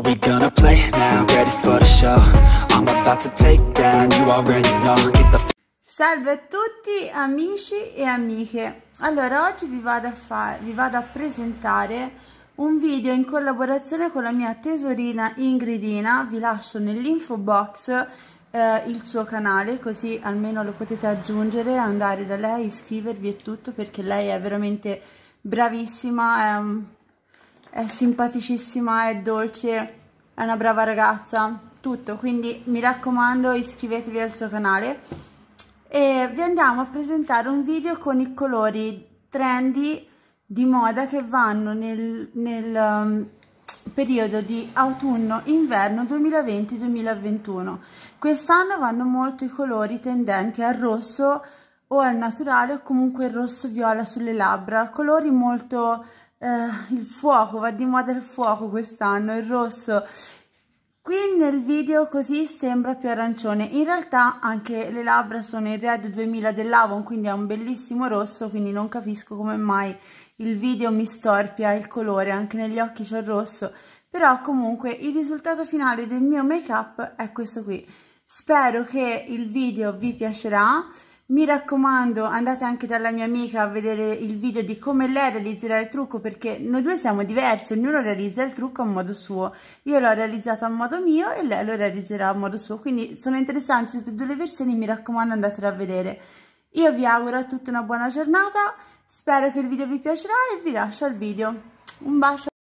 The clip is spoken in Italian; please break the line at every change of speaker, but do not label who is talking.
we gonna play now? Ready for the show? I'm about to take down, you already know. Get the Salve a tutti amici e amiche. Allora, oggi vi vado a fare vi vado a presentare un video in collaborazione con la mia tesorina Ingridina. Vi lascio nell'info box eh, il suo canale così almeno lo potete aggiungere, andare da lei, iscrivervi e tutto perché lei è veramente bravissima, è un è simpaticissima, è dolce, è una brava ragazza, tutto. Quindi mi raccomando iscrivetevi al suo canale e vi andiamo a presentare un video con i colori trendy di moda che vanno nel, nel um, periodo di autunno-inverno 2020-2021. Quest'anno vanno molto i colori tendenti al rosso o al naturale o comunque il rosso viola sulle labbra, colori molto eh, il fuoco, va di moda il fuoco quest'anno, il rosso. Qui nel video così sembra più arancione, in realtà anche le labbra sono in Red 2000 dell'Avon, quindi è un bellissimo rosso, quindi non capisco come mai il video mi storpia il colore, anche negli occhi c'è il rosso, però comunque il risultato finale del mio make up è questo qui. Spero che il video vi piacerà, mi raccomando andate anche dalla mia amica a vedere il video di come lei realizzerà il trucco perché noi due siamo diversi, ognuno realizza il trucco a modo suo, io l'ho realizzato a modo mio e lei lo realizzerà a modo suo, quindi sono interessanti tutte e due le versioni, mi raccomando andatela a vedere. Io vi auguro a tutti una buona giornata, spero che il video vi piacerà e vi lascio al video. Un bacio!